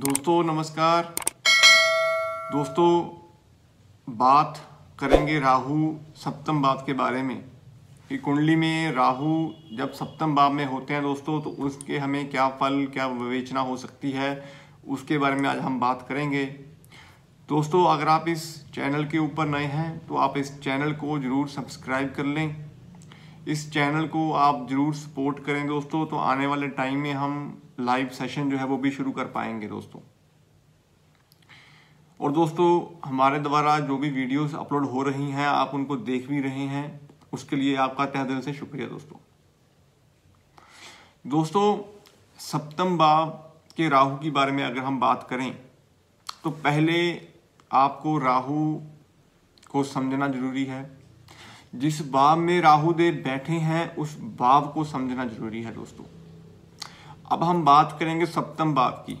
दोस्तों नमस्कार दोस्तों बात करेंगे राहु सप्तम भाव के बारे में कि कुंडली में राहु जब सप्तम भाव में होते हैं दोस्तों तो उसके हमें क्या फल क्या विवेचना हो सकती है उसके बारे में आज हम बात करेंगे दोस्तों अगर आप इस चैनल के ऊपर नए हैं तो आप इस चैनल को ज़रूर सब्सक्राइब कर लें इस चैनल को आप ज़रूर सपोर्ट करें दोस्तों तो आने वाले टाइम में हम लाइव सेशन जो है वो भी शुरू कर पाएंगे दोस्तों और दोस्तों हमारे द्वारा जो भी वीडियोस अपलोड हो रही हैं आप उनको देख भी रहे हैं उसके लिए आपका तह दिल से शुक्रिया दोस्तों दोस्तों सप्तम भाव के राहु के बारे में अगर हम बात करें तो पहले आपको राहु को समझना जरूरी है जिस भाव में देव बैठे हैं उस भाव को समझना जरूरी है दोस्तों अब हम बात करेंगे सप्तम भाव की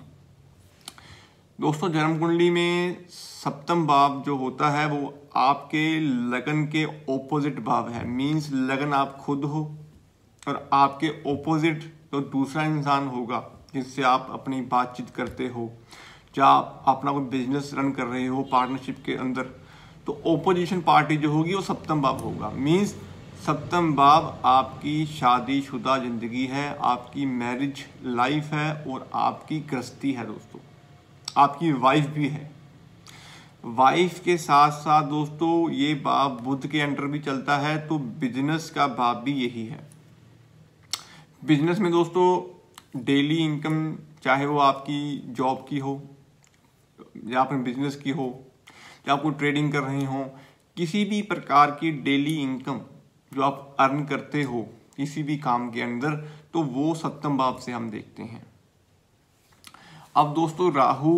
दोस्तों जन्म कुंडली में सप्तम भाव जो होता है वो आपके लगन के ओपोजिट भाव है मींस लगन आप खुद हो और आपके ओपोजिट तो दूसरा इंसान होगा जिससे आप अपनी बातचीत करते हो या आप अपना कोई बिजनेस रन कर रहे हो पार्टनरशिप के अंदर तो ओपोजिशन पार्टी जो होगी वो सप्तम बाब होगा मीन्स सप्तम बाब आपकी शादीशुदा ज़िंदगी है आपकी मैरिज लाइफ है और आपकी गृहस्थी है दोस्तों आपकी वाइफ भी है वाइफ के साथ साथ दोस्तों ये बाब बुद्ध के अंडर भी चलता है तो बिजनेस का बाब भी यही है बिजनेस में दोस्तों डेली इनकम चाहे वो आपकी जॉब की हो या आपने बिजनेस की हो या आपको ट्रेडिंग कर रहे हों किसी भी प्रकार की डेली इनकम जो आप अर्न करते हो किसी भी काम के अंदर तो वो सप्तम भाव से हम देखते हैं अब दोस्तों राहु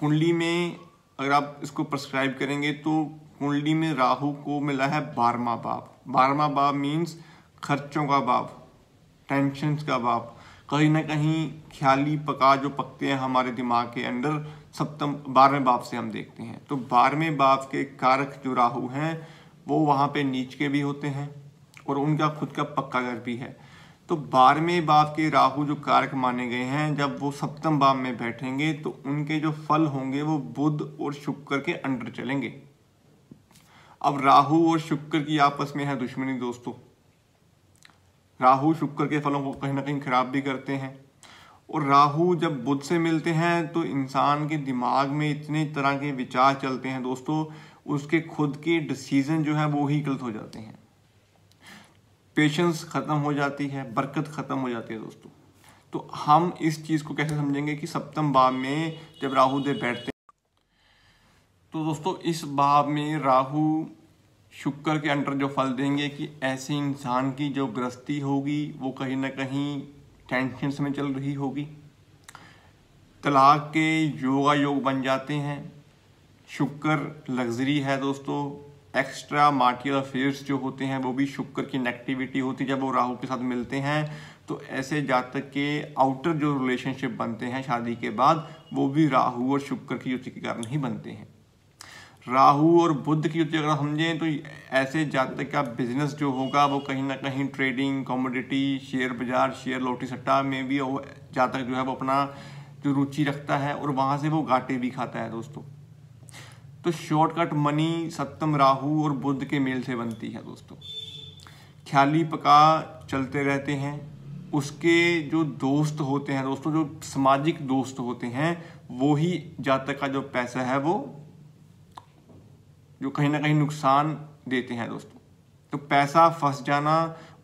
कुंडली में अगर आप इसको प्रस्क्राइब करेंगे तो कुंडली में राहु को मिला है बारवा बाप बारवा बाप मीन्स खर्चों का बाप टेंशन का बाप कहीं ना कहीं ख्याली पका जो पकते हैं हमारे दिमाग के अंदर सप्तम बारहवें बाप से हम देखते हैं तो बारहवें बाप के कारक जो राहु हैं वो वहां पे नीच के भी होते हैं और उनका खुद का पक्का घर भी है तो बारहवें बाप के राहु जो कारक माने गए हैं जब वो सप्तम बाप में बैठेंगे तो उनके जो फल होंगे वो बुध और शुक्र के अंडर चलेंगे अब राहु और शुक्र की आपस में है दुश्मनी दोस्तों राहु शुक्र के फलों को कहीं ना कहीं खराब भी करते हैं और राहु जब बुध से मिलते हैं तो इंसान के दिमाग में इतने तरह के विचार चलते हैं दोस्तों उसके खुद के डिसीजन जो है वो ही गलत हो जाते हैं पेशेंस ख़त्म हो जाती है बरकत ख़त्म हो जाती है दोस्तों तो हम इस चीज़ को कैसे समझेंगे कि सप्तम भाव में जब राहु देव बैठते हैं तो दोस्तों इस भाव में राहु शुक्र के अंडर जो फल देंगे कि ऐसे इंसान की जो ग्रस्ती होगी वो कहीं ना कहीं टेंशन में चल रही होगी तलाक के योगा योग बन जाते हैं शुक्र लग्जरी है दोस्तों एक्स्ट्रा मार्टियल अफेयर्स जो होते हैं वो भी शुक्र की नेगेटिविटी होती है जब वो राहु के साथ मिलते हैं तो ऐसे जातक के आउटर जो रिलेशनशिप बनते हैं शादी के बाद वो भी राहु और शुक्र की युति के कारण ही बनते हैं राहु और बुद्ध की युति अगर समझें तो ऐसे जातक का बिजनेस जो होगा वो कहीं ना कहीं ट्रेडिंग कॉमोडिटी शेयर बाजार शेयर लोटी सट्टा में भी वो जातक जो है वो अपना जो रुचि रखता है और वहाँ से वो घाटे भी खाता है दोस्तों तो शॉर्टकट मनी सप्तम राहु और बुद्ध के मेल से बनती है दोस्तों ख्याली पका चलते रहते हैं उसके जो दोस्त होते हैं दोस्तों जो सामाजिक दोस्त होते हैं वो ही जातक का जो पैसा है वो जो कहीं ना कहीं नुकसान देते हैं दोस्तों तो पैसा फंस जाना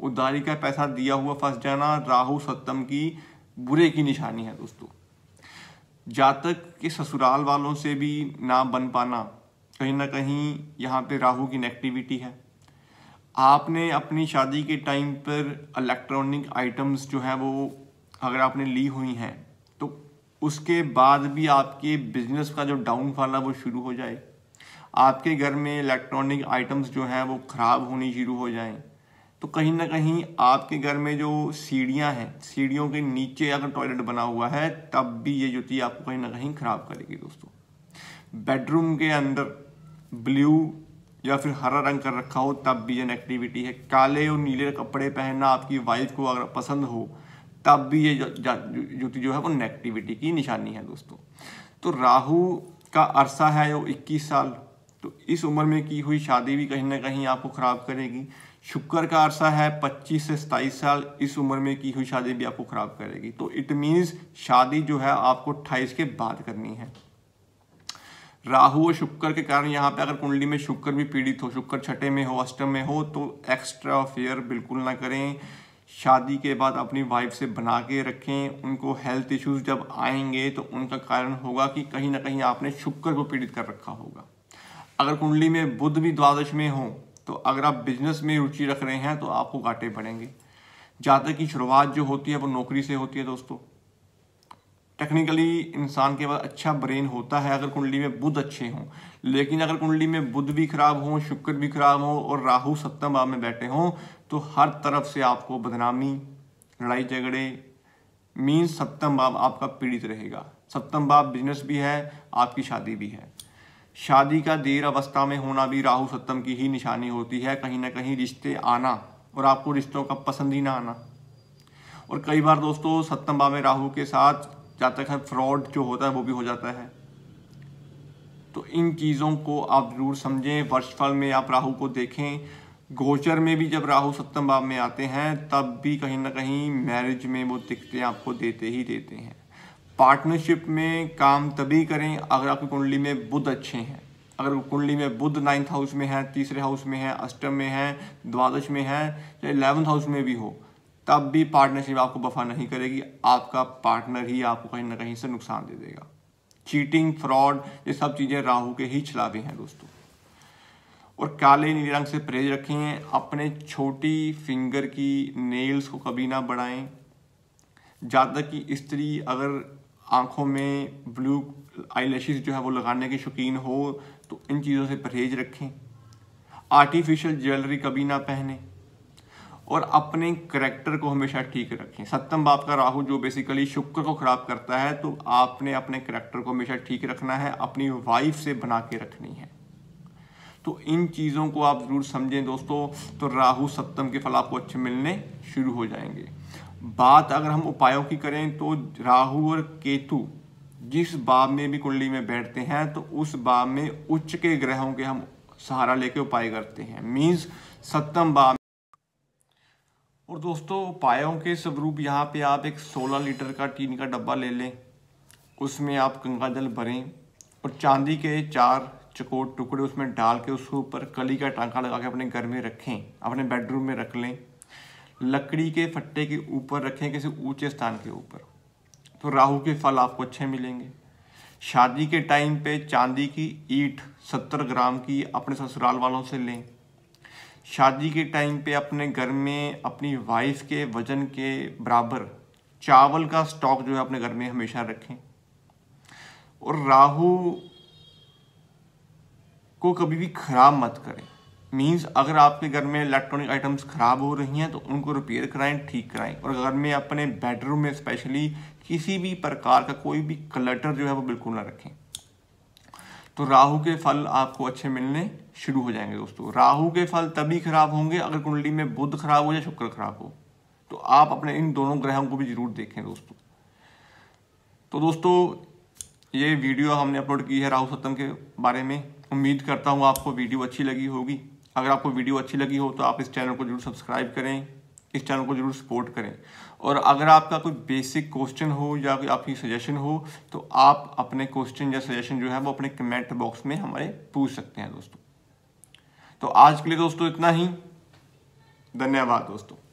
उधारी का पैसा दिया हुआ फंस जाना राहु सप्तम की बुरे की निशानी है दोस्तों जातक के ससुराल वालों से भी ना बन पाना कहीं ना कहीं यहाँ पे राहु की नेगेटिविटी है आपने अपनी शादी के टाइम पर इलेक्ट्रॉनिक आइटम्स जो हैं वो अगर आपने ली हुई हैं तो उसके बाद भी आपके बिजनेस का जो डाउनफॉल है वो शुरू हो जाए आपके घर में इलेक्ट्रॉनिक आइटम्स जो हैं वो ख़राब होनी शुरू हो जाएं तो कहीं ना कहीं आपके घर में जो सीढ़ियाँ हैं सीढ़ियों के नीचे अगर टॉयलेट बना हुआ है तब भी ये जुती आपको कहीं ना कहीं ख़राब करेगी दोस्तों बेडरूम के अंदर ब्लू या फिर हरा रंग कर रखा हो तब भी ये नेगेटिविटी है काले और नीले कपड़े पहनना आपकी वाइफ को अगर पसंद हो तब भी ये जुति जो है वो नेगेटिविटी की निशानी है दोस्तों तो राहु का अरसा है वो 21 साल तो इस उम्र में की हुई शादी भी कहीं ना कहीं आपको ख़राब करेगी शुक्र का अरसा है 25 से 27 साल इस उम्र में की हुई शादी भी आपको ख़राब करेगी तो इट मीन्स शादी जो है आपको अट्ठाईस के बाद करनी है राहु और शुक्र के कारण यहाँ पे अगर कुंडली में शुक्र भी पीड़ित हो शुक्र छठे में हो अष्टम में हो तो एक्स्ट्रा अफेयर बिल्कुल ना करें शादी के बाद अपनी वाइफ से बना के रखें उनको हेल्थ इश्यूज जब आएंगे तो उनका कारण होगा कि कहीं ना कहीं आपने शुक्र को पीड़ित कर रखा होगा अगर कुंडली में बुद्ध भी द्वादश में हो तो अगर आप बिजनेस में रुचि रख रहे हैं तो आपको घाटे पड़ेंगे जातक की शुरुआत जो होती है वो नौकरी से होती है दोस्तों टेक्निकली इंसान के पास अच्छा ब्रेन होता है अगर कुंडली में बुध अच्छे हों लेकिन अगर कुंडली में बुध भी खराब हो शुक्र भी खराब हो और राहु सप्तम भाव में बैठे हों तो हर तरफ से आपको बदनामी लड़ाई झगड़े मीन सप्तम भाव आपका पीड़ित रहेगा सप्तम भाव बिजनेस भी है आपकी शादी भी है शादी का देर अवस्था में होना भी राहु सप्तम की ही निशानी होती है कहीं ना कहीं रिश्ते आना और आपको रिश्तों का पसंद ही ना आना और कई बार दोस्तों सप्तम भाव में राहु के साथ जातक है फ्रॉड जो होता है वो भी हो जाता है तो इन चीज़ों को आप ज़रूर समझें वर्षफल में आप राहु को देखें गोचर में भी जब राहु सप्तम भाव में आते हैं तब भी कहीं ना कहीं मैरिज में वो दिखते आपको देते ही देते हैं पार्टनरशिप में काम तभी करें अगर आपकी कुंडली में बुध अच्छे हैं अगर कुंडली में बुध नाइन्थ हाउस में है तीसरे हाउस में है अष्टम में है द्वादश में है या इलेवंथ हाउस में भी हो तब भी पार्टनरशिप आपको बफा नहीं करेगी आपका पार्टनर ही आपको कहीं ना कहीं से नुकसान दे देगा चीटिंग फ्रॉड ये सब चीज़ें राहू के ही छलावे हैं दोस्तों और काले नीले रंग से परहेज रखें अपने छोटी फिंगर की नेल्स को कभी ना बढ़ाएं ज़्यादा की स्त्री अगर आंखों में ब्लू आईलैशेस जो है वो लगाने के शौकीन हो तो इन चीज़ों से परहेज रखें आर्टिफिशियल ज्वेलरी कभी ना पहने और अपने करैक्टर को हमेशा ठीक रखें सप्तम बाप का राहु जो बेसिकली शुक्र को ख़राब करता है तो आपने अपने करैक्टर को हमेशा ठीक रखना है अपनी वाइफ से बना के रखनी है तो इन चीज़ों को आप ज़रूर समझें दोस्तों तो राहु सप्तम के फल आपको अच्छे मिलने शुरू हो जाएंगे बात अगर हम उपायों की करें तो राहु और केतु जिस बाब में भी कुंडली में बैठते हैं तो उस बाब में उच्च के ग्रहों के हम सहारा लेके उपाय करते हैं मीन्स सप्तम बाब और दोस्तों उपायों के स्वरूप यहाँ पे आप एक 16 लीटर का टीन का डब्बा ले लें उसमें आप गंगा जल भरें और चांदी के चार चकोर टुकड़े उसमें डाल के उसके ऊपर कली का टांका लगा के अपने घर में रखें अपने बेडरूम में रख लें लकड़ी के फट्टे के ऊपर रखें किसी ऊंचे स्थान के ऊपर तो राहु के फल आपको अच्छे मिलेंगे शादी के टाइम पे चांदी की ईट सत्तर ग्राम की अपने ससुराल वालों से लें शादी के टाइम पे अपने घर में अपनी वाइफ के वजन के बराबर चावल का स्टॉक जो है अपने घर में हमेशा रखें और राहु को कभी भी ख़राब मत करें मीन्स अगर आपके घर में इलेक्ट्रॉनिक आइटम्स ख़राब हो रही हैं तो उनको रिपेयर कराएं ठीक कराएं और घर में अपने बेडरूम में स्पेशली किसी भी प्रकार का कोई भी कलटर जो है वो बिल्कुल ना रखें तो राहु के फल आपको अच्छे मिलने शुरू हो जाएंगे दोस्तों राहु के फल तभी खराब होंगे अगर कुंडली में बुध खराब हो या शुक्र खराब हो तो आप अपने इन दोनों ग्रहों को भी जरूर देखें दोस्तों तो दोस्तों ये वीडियो हमने अपलोड की है राहु सप्तम के बारे में उम्मीद करता हूँ आपको वीडियो अच्छी लगी होगी अगर आपको वीडियो अच्छी लगी हो तो आप इस चैनल को जरूर सब्सक्राइब करें इस चैनल को जरूर सपोर्ट करें और अगर आपका कोई बेसिक क्वेश्चन हो या कोई आपकी सजेशन हो तो आप अपने क्वेश्चन या सजेशन जो है वो अपने कमेंट बॉक्स में हमारे पूछ सकते हैं दोस्तों तो आज के लिए दोस्तों इतना ही धन्यवाद दोस्तों